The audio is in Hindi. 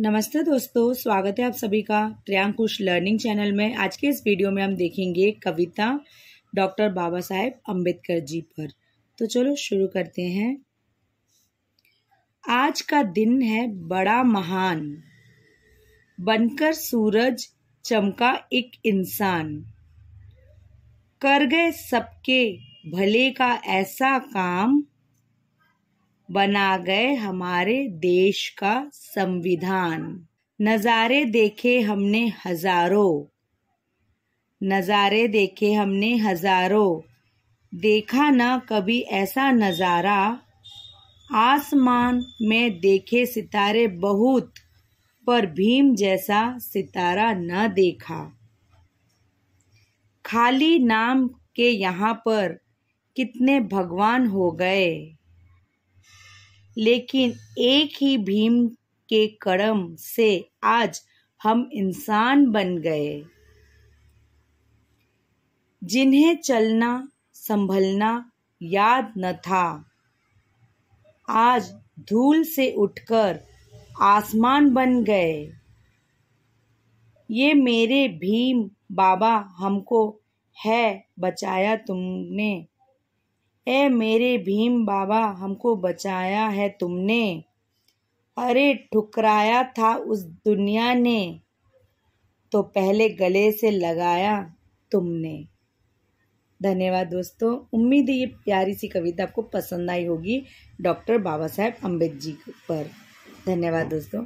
नमस्ते दोस्तों स्वागत है आप सभी का प्रियांकुश लर्निंग चैनल में आज के इस वीडियो में हम देखेंगे कविता डॉक्टर बाबा साहेब अम्बेडकर जी पर तो चलो शुरू करते हैं आज का दिन है बड़ा महान बनकर सूरज चमका एक इंसान कर गए सबके भले का ऐसा काम बना गए हमारे देश का संविधान नज़ारे देखे हमने हजारों नज़ारे देखे हमने हजारों देखा न कभी ऐसा नज़ारा आसमान में देखे सितारे बहुत पर भीम जैसा सितारा न देखा खाली नाम के यहाँ पर कितने भगवान हो गए लेकिन एक ही भीम के कर्म से आज हम इंसान बन गए जिन्हें चलना संभलना याद न था आज धूल से उठकर आसमान बन गए ये मेरे भीम बाबा हमको है बचाया तुमने ए मेरे भीम बाबा हमको बचाया है तुमने अरे ठुकराया था उस दुनिया ने तो पहले गले से लगाया तुमने धन्यवाद दोस्तों उम्मीद है ये प्यारी सी कविता आपको पसंद आई होगी डॉक्टर बाबा साहेब अम्बेद जी पर धन्यवाद दोस्तों